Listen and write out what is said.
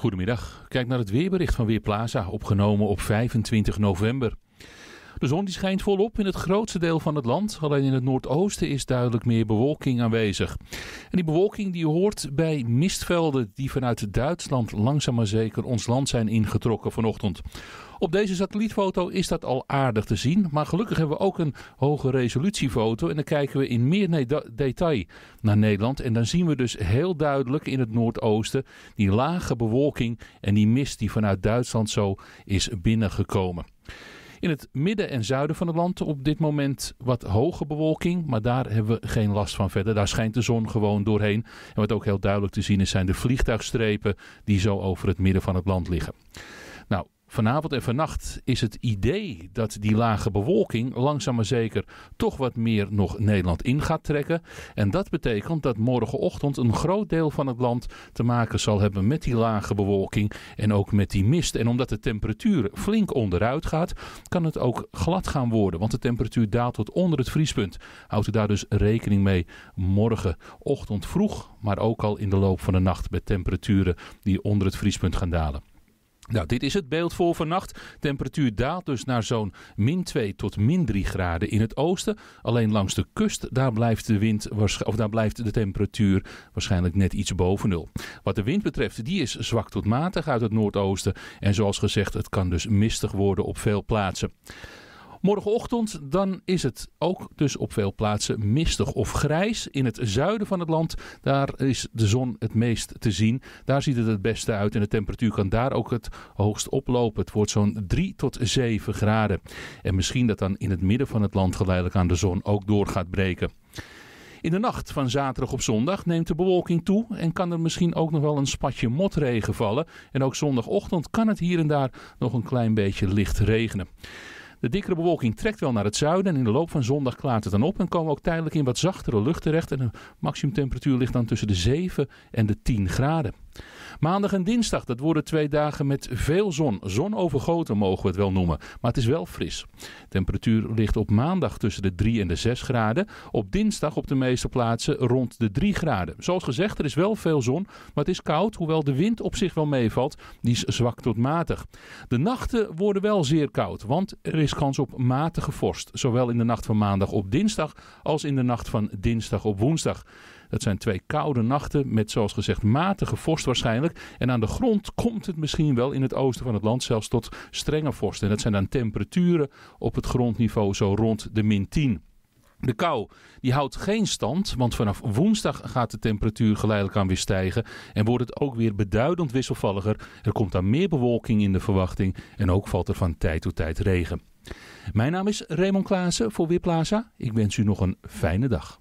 Goedemiddag. Kijk naar het weerbericht van Weerplaza, opgenomen op 25 november. De zon die schijnt volop in het grootste deel van het land. Alleen in het noordoosten is duidelijk meer bewolking aanwezig. En die bewolking die hoort bij mistvelden die vanuit Duitsland langzaam maar zeker ons land zijn ingetrokken vanochtend. Op deze satellietfoto is dat al aardig te zien, maar gelukkig hebben we ook een hoge resolutiefoto en dan kijken we in meer detail naar Nederland en dan zien we dus heel duidelijk in het noordoosten die lage bewolking en die mist die vanuit Duitsland zo is binnengekomen. In het midden en zuiden van het land op dit moment wat hoge bewolking, maar daar hebben we geen last van verder. Daar schijnt de zon gewoon doorheen. En wat ook heel duidelijk te zien is, zijn de vliegtuigstrepen die zo over het midden van het land liggen. Nou, Vanavond en vannacht is het idee dat die lage bewolking langzaam maar zeker toch wat meer nog Nederland in gaat trekken. En dat betekent dat morgenochtend een groot deel van het land te maken zal hebben met die lage bewolking en ook met die mist. En omdat de temperatuur flink onderuit gaat, kan het ook glad gaan worden. Want de temperatuur daalt tot onder het vriespunt. Houdt u daar dus rekening mee morgenochtend vroeg, maar ook al in de loop van de nacht met temperaturen die onder het vriespunt gaan dalen. Nou, dit is het beeld voor vannacht. Temperatuur daalt dus naar zo'n min 2 tot min 3 graden in het oosten. Alleen langs de kust, daar blijft de, wind, of daar blijft de temperatuur waarschijnlijk net iets boven nul. Wat de wind betreft, die is zwak tot matig uit het noordoosten. En zoals gezegd, het kan dus mistig worden op veel plaatsen. Morgenochtend dan is het ook dus op veel plaatsen mistig of grijs. In het zuiden van het land, daar is de zon het meest te zien. Daar ziet het het beste uit en de temperatuur kan daar ook het hoogst oplopen. Het wordt zo'n 3 tot 7 graden. En misschien dat dan in het midden van het land geleidelijk aan de zon ook door gaat breken. In de nacht van zaterdag op zondag neemt de bewolking toe en kan er misschien ook nog wel een spatje motregen vallen. En ook zondagochtend kan het hier en daar nog een klein beetje licht regenen. De dikkere bewolking trekt wel naar het zuiden en in de loop van zondag klaart het dan op en komen we ook tijdelijk in wat zachtere lucht terecht. En de maximumtemperatuur ligt dan tussen de 7 en de 10 graden. Maandag en dinsdag, dat worden twee dagen met veel zon. Zon overgoten mogen we het wel noemen, maar het is wel fris. temperatuur ligt op maandag tussen de 3 en de 6 graden. Op dinsdag op de meeste plaatsen rond de 3 graden. Zoals gezegd, er is wel veel zon, maar het is koud, hoewel de wind op zich wel meevalt. Die is zwak tot matig. De nachten worden wel zeer koud, want er is kans op matige vorst. Zowel in de nacht van maandag op dinsdag als in de nacht van dinsdag op woensdag. Dat zijn twee koude nachten met, zoals gezegd, matige vorst waarschijnlijk. En aan de grond komt het misschien wel in het oosten van het land zelfs tot strenge vorsten. En dat zijn dan temperaturen op het grondniveau zo rond de min 10. De kou die houdt geen stand, want vanaf woensdag gaat de temperatuur geleidelijk aan weer stijgen en wordt het ook weer beduidend wisselvalliger. Er komt dan meer bewolking in de verwachting en ook valt er van tijd tot tijd regen. Mijn naam is Raymond Klaassen voor Weerplaza. Ik wens u nog een fijne dag.